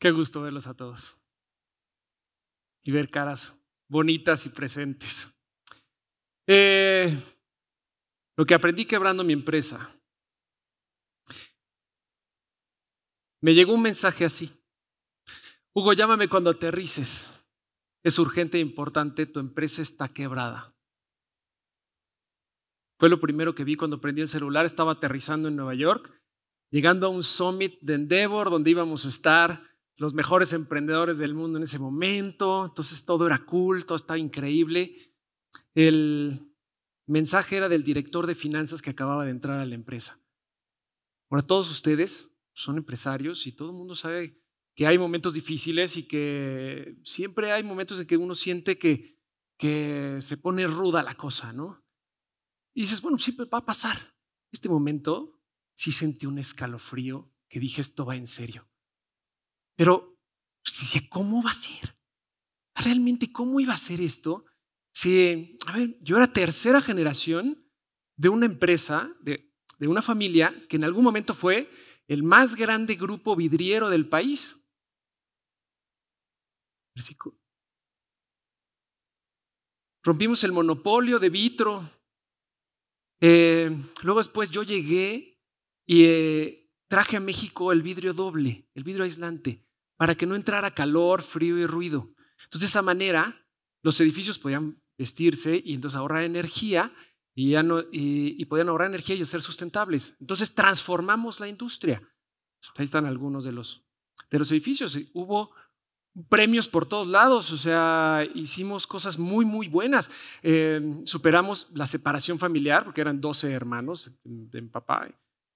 Qué gusto verlos a todos. Y ver caras bonitas y presentes. Eh, lo que aprendí quebrando mi empresa. Me llegó un mensaje así. Hugo, llámame cuando aterrices. Es urgente e importante, tu empresa está quebrada. Fue lo primero que vi cuando prendí el celular, estaba aterrizando en Nueva York, llegando a un summit de Endeavor donde íbamos a estar los mejores emprendedores del mundo en ese momento, entonces todo era cool, todo estaba increíble. El mensaje era del director de finanzas que acababa de entrar a la empresa. Ahora todos ustedes son empresarios y todo el mundo sabe que hay momentos difíciles y que siempre hay momentos en que uno siente que, se pone ruda la cosa, ¿no? Y dices, bueno, siempre va a pasar. Este momento sí sentí un escalofrío que dije, esto va en serio. Pero pues, ¿cómo va a ser? ¿Realmente cómo iba a ser esto? Si, a ver, yo era tercera generación de una empresa, de, una familia que en algún momento fue el más grande grupo vidriero del país. Rompimos el monopolio de vitro. Eh, luego después yo llegué y eh, traje a México el vidrio doble, el vidrio aislante para que no entrara calor, frío y ruido. Entonces, de esa manera, los edificios podían vestirse y entonces ahorrar energía y, ya no, y, podían ahorrar energía y ser sustentables. Entonces, transformamos la industria. Ahí están algunos de los, de los edificios. Hubo premios por todos lados, o sea, hicimos cosas muy, muy buenas. Eh, superamos la separación familiar, porque eran 12 hermanos de en papá,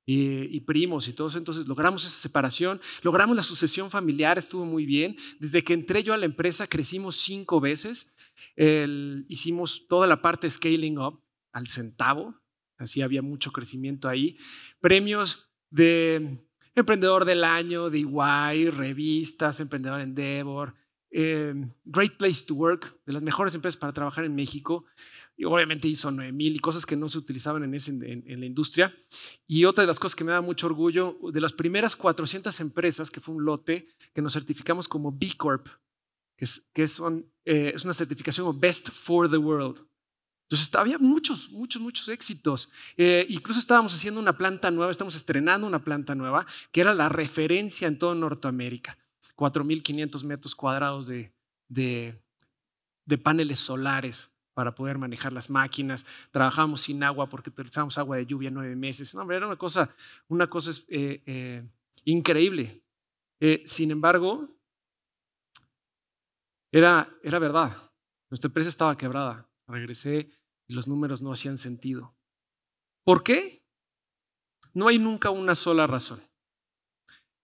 y, primos y todos. Entonces logramos esa separación, logramos la sucesión familiar, estuvo muy bien. Desde que entré yo a la empresa crecimos cinco veces. hicimos toda la parte scaling up al centavo, así había mucho crecimiento ahí. Premios de emprendedor del año, de EY, revistas, emprendedor Endeavor, eh, Great Place to Work, de las mejores empresas para trabajar en México obviamente hizo 9000 y cosas que no se utilizaban en, ese, en, la industria. Y otra de las cosas que me da mucho orgullo, de las primeras 400 empresas, que fue un lote, que nos certificamos como B Corp, que es, eh, es una certificación como Best for the World. Entonces había muchos, muchos, muchos éxitos. Eh, incluso estábamos haciendo una planta nueva, estamos estrenando una planta nueva, que era la referencia en todo Norteamérica. 4.500 metros cuadrados de, de paneles solares para poder manejar las máquinas, trabajamos sin agua porque utilizamos agua de lluvia nueve meses. No, hombre, era una cosa, una cosa eh, eh, increíble. Eh, sin embargo, era, era verdad. Nuestra empresa estaba quebrada. Regresé y los números no hacían sentido. ¿Por qué? No hay nunca una sola razón.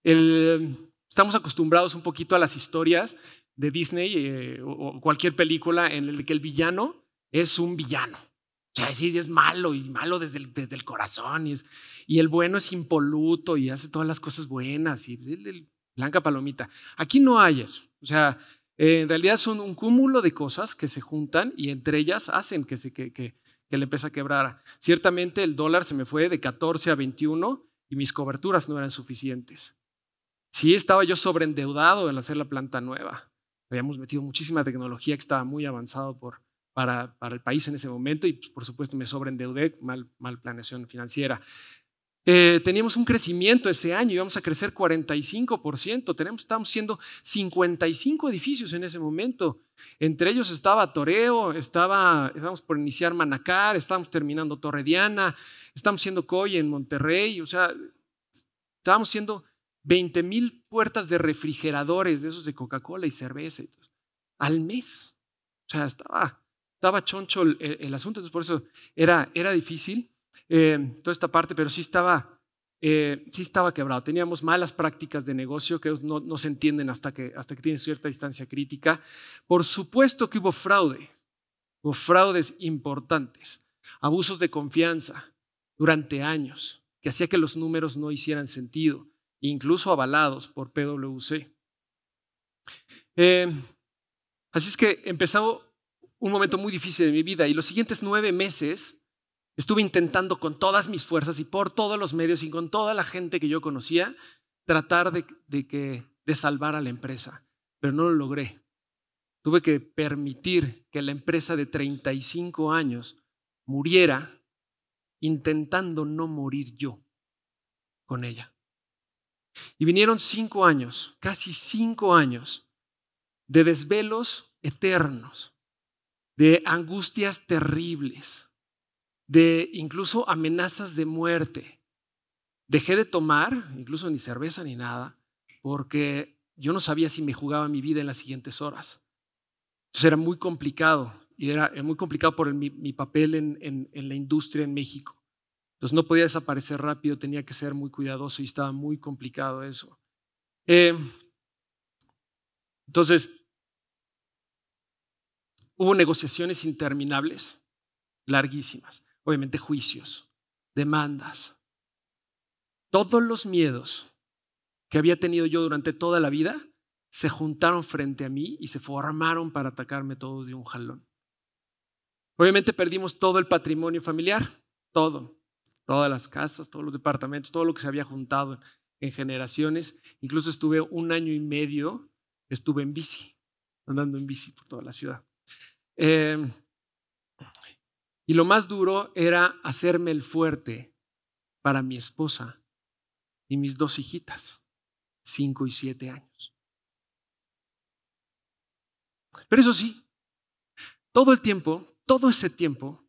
estamos acostumbrados un poquito a las historias de Disney o, cualquier película en la que el villano es un villano. O sea, es malo y malo desde el, corazón. Y, el bueno es impoluto y hace todas las cosas buenas. Y el, blanca palomita. Aquí no hay eso. O sea, eh, en realidad son un cúmulo de cosas que se juntan y entre ellas hacen que, se, que, que, que la empresa Ciertamente el dólar se me fue de 14 a 21 y mis coberturas no eran suficientes. Sí, estaba yo sobreendeudado en hacer la planta nueva. Habíamos metido muchísima tecnología que estaba muy avanzado por, para, para el país en ese momento y pues, por supuesto me sobreendeudé, mal, mal planeación financiera. Eh, teníamos un crecimiento ese año, íbamos a crecer 45%, tenemos, estábamos siendo 55 edificios en ese momento. Entre ellos estaba Toreo, estaba, estábamos por iniciar Manacar, estábamos terminando Torrediana, estábamos siendo Coy en Monterrey, o sea, estábamos siendo 20 mil puertas de refrigeradores de esos de Coca-Cola y cerveza al mes. O sea, estaba estaba choncho el, asunto, entonces por eso era, era difícil eh, toda esta parte, pero sí estaba, eh, estaba quebrado. Teníamos malas prácticas de negocio que no, se entienden hasta que, hasta que tienen cierta distancia crítica. Por supuesto que hubo fraude, hubo fraudes importantes, abusos de confianza durante años, que hacía que los números no hicieran sentido, incluso avalados por PwC. Eh, así es que empezamos, un momento muy difícil de mi vida y los siguientes nueve meses estuve intentando con todas mis fuerzas y por todos los medios y con toda la gente que yo conocía tratar de, que, de salvar a la empresa, pero no lo logré. Tuve que permitir que la empresa de 35 años muriera intentando no morir yo con ella. Y vinieron cinco años, casi cinco años, de desvelos eternos, de angustias terribles, de incluso amenazas de muerte. Dejé de tomar, incluso ni cerveza ni nada, porque yo no sabía si me jugaba mi vida en las siguientes horas. Entonces era muy complicado, y era muy complicado por mi, papel en, la industria en México. Entonces no podía desaparecer rápido, tenía que ser muy cuidadoso y estaba muy complicado eso. Eh, entonces, Hubo negociaciones interminables, larguísimas, obviamente juicios, demandas. Todos los miedos que había tenido yo durante toda la vida se juntaron frente a mí y se formaron para atacarme todos de un jalón. Obviamente perdimos todo el patrimonio familiar, todo, todas las casas, todos los departamentos, todo lo que se había juntado en generaciones. Incluso estuve un año y medio, estuve en bici, andando en bici por toda la ciudad. Em, y lo más duro era hacerme el fuerte para mi esposa y mis dos hijitas, cinco y siete años. Pero eso sí, todo el tiempo, todo ese tiempo,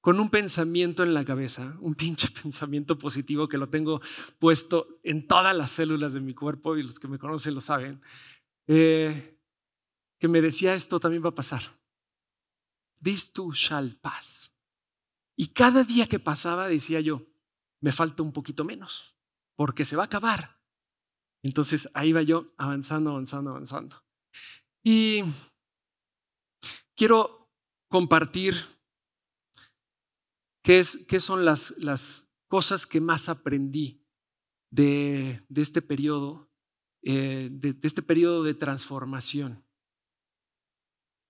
con un pensamiento en la cabeza, un pinche pensamiento positivo que lo tengo puesto en todas las células de mi cuerpo y los que me conocen lo saben, eh, que me decía esto también va a pasar. This too shall pass. Y cada día que pasaba decía yo, me falta un poquito menos, porque se va a acabar. Entonces ahí va yo avanzando, avanzando, avanzando. Y quiero compartir qué, es, son las, las cosas que más aprendí de, este periodo, eh, de, de este periodo de transformación.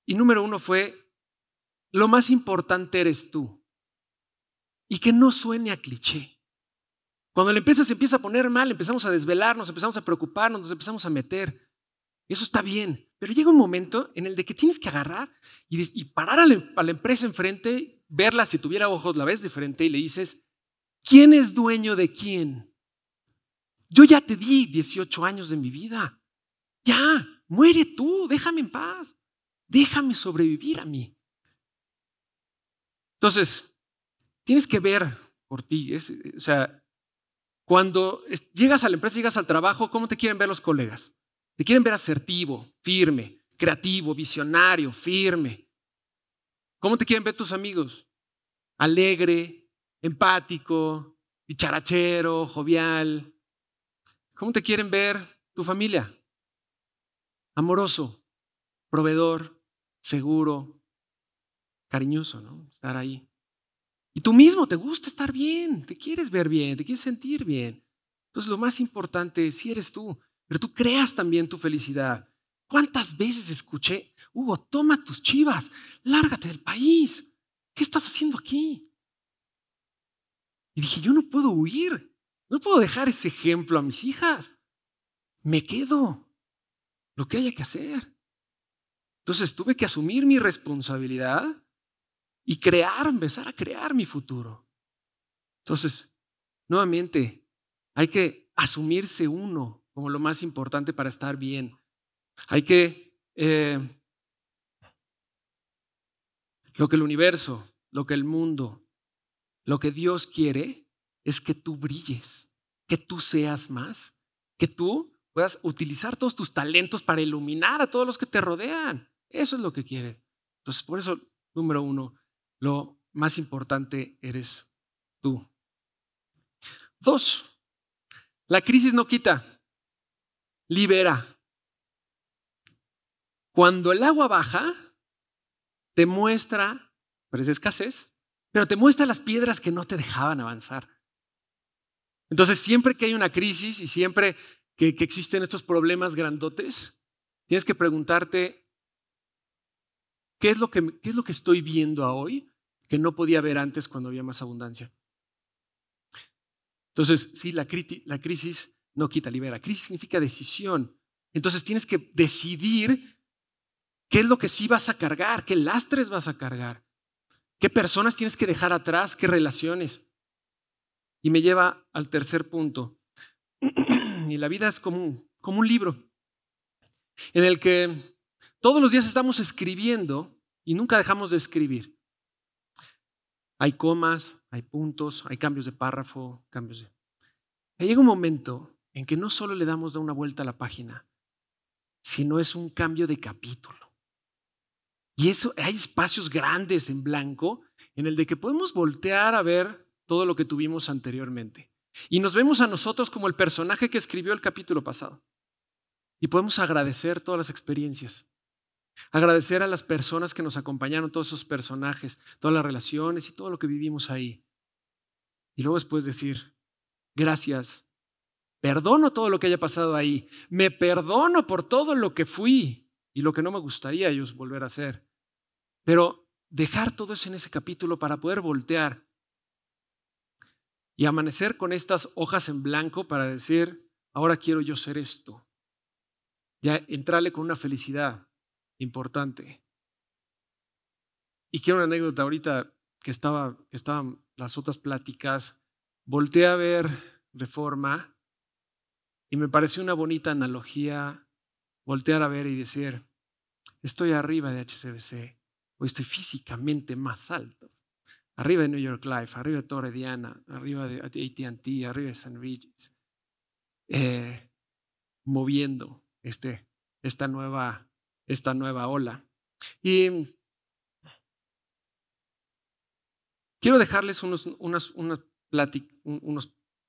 Y número uno fue lo más importante eres tú. Y que no suene a cliché. Cuando la empresa se empieza a poner mal, empezamos a desvelarnos, empezamos a preocuparnos, nos empezamos a meter. Eso está bien, pero llega un momento en el de que tienes que agarrar y, parar a la, a la empresa enfrente, verla, si tuviera ojos la ves de frente y le dices, ¿quién es dueño de quién? Yo ya te di 18 años de mi vida. Ya, muere tú, déjame en paz. Déjame sobrevivir a mí. Entonces, tienes que ver por ti. o sea, cuando llegas a la empresa, llegas al trabajo, ¿cómo te quieren ver los colegas? Te quieren ver asertivo, firme, creativo, visionario, firme. ¿Cómo te quieren ver tus amigos? Alegre, empático, dicharachero, jovial. ¿Cómo te quieren ver tu familia? Amoroso, proveedor, seguro, cariñoso, ¿no? Estar ahí. Y tú mismo te gusta estar bien, te quieres ver bien, te quieres sentir bien. Entonces lo más importante si eres tú, pero tú creas también tu felicidad. ¿Cuántas veces escuché, Hugo, toma tus chivas, lárgate del país? ¿Qué estás haciendo aquí? Y dije, yo no puedo huir, no puedo dejar ese ejemplo a mis hijas. Me quedo lo que haya que hacer. Entonces tuve que asumir mi responsabilidad y crear, empezar a crear mi futuro. Entonces, nuevamente, hay que asumirse uno como lo más importante para estar bien. Hay que... Eh, lo que el universo, lo que el mundo, lo que Dios quiere es que tú brilles, que tú seas más, que tú puedas utilizar todos tus talentos para iluminar a todos los que te rodean. Eso es lo que quiere. Entonces, por eso, número uno, lo más importante eres tú. Dos, la crisis no quita, libera. Cuando el agua baja, te muestra, parece escasez, pero te muestra las piedras que no te dejaban avanzar. Entonces, siempre que hay una crisis y siempre que, que existen estos problemas grandotes, tienes que preguntarte, ¿Qué es lo que, es lo que estoy viendo hoy que no podía ver antes cuando había más abundancia? Entonces, sí, la, crisis no quita, libera. Crisis significa decisión. Entonces tienes que decidir qué es lo que sí vas a cargar, qué lastres vas a cargar, qué personas tienes que dejar atrás, qué relaciones. Y me lleva al tercer punto. y la vida es como como un libro en el que todos los días estamos escribiendo y nunca dejamos de escribir. Hay comas, hay puntos, hay cambios de párrafo, cambios de... Y llega un momento en que no solo le damos de una vuelta a la página, sino es un cambio de capítulo. Y eso, hay espacios grandes en blanco en el de que podemos voltear a ver todo lo que tuvimos anteriormente. Y nos vemos a nosotros como el personaje que escribió el capítulo pasado. Y podemos agradecer todas las experiencias Agradecer a las personas que nos acompañaron, todos esos personajes, todas las relaciones y todo lo que vivimos ahí. Y luego después decir, gracias, perdono todo lo que haya pasado ahí, me perdono por todo lo que fui y lo que no me gustaría ellos volver a hacer. Pero dejar todo eso en ese capítulo para poder voltear y amanecer con estas hojas en blanco para decir, ahora quiero yo ser esto. Ya entrarle con una felicidad importante. Y quiero una anécdota ahorita que estaba, estaban las otras pláticas. Volté a ver Reforma y me pareció una bonita analogía voltear a ver y decir, estoy arriba de HCBC o estoy físicamente más alto. Arriba de New York Life, arriba de Torre Diana, arriba de AT&T, arriba de San Regis. Eh, moviendo este, esta nueva esta nueva ola. Y quiero dejarles unos, unos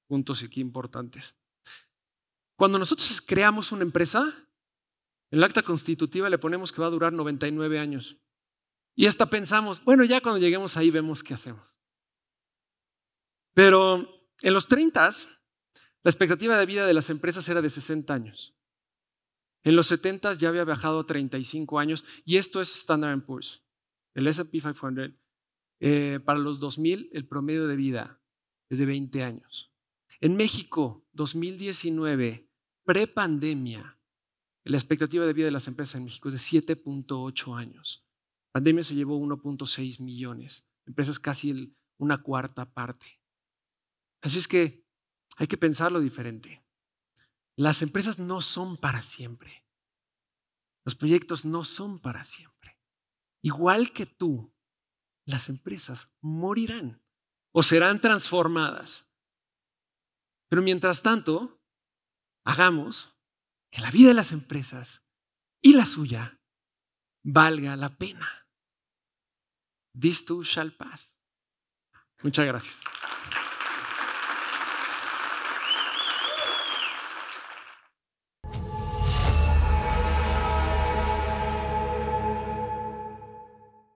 puntos aquí importantes. Cuando nosotros creamos una empresa, en el acta constitutiva le ponemos que va a durar 99 años. Y hasta pensamos, bueno, ya cuando lleguemos ahí vemos qué hacemos. Pero en los 30, la expectativa de vida de las empresas era de 60 años. En los 70 ya había viajado 35 años y esto es Standard Poor's, el SP 500. Eh, para los 2000 el promedio de vida es de 20 años. En México, 2019, prepandemia, la expectativa de vida de las empresas en México es de 7.8 años. pandemia se llevó 1.6 millones, empresas casi una cuarta parte. Así es que hay que pensarlo diferente. Las empresas no son para siempre. Los proyectos no son para siempre. Igual que tú, las empresas morirán o serán transformadas. Pero mientras tanto, hagamos que la vida de las empresas y la suya valga la pena. This too shall pass. Muchas gracias.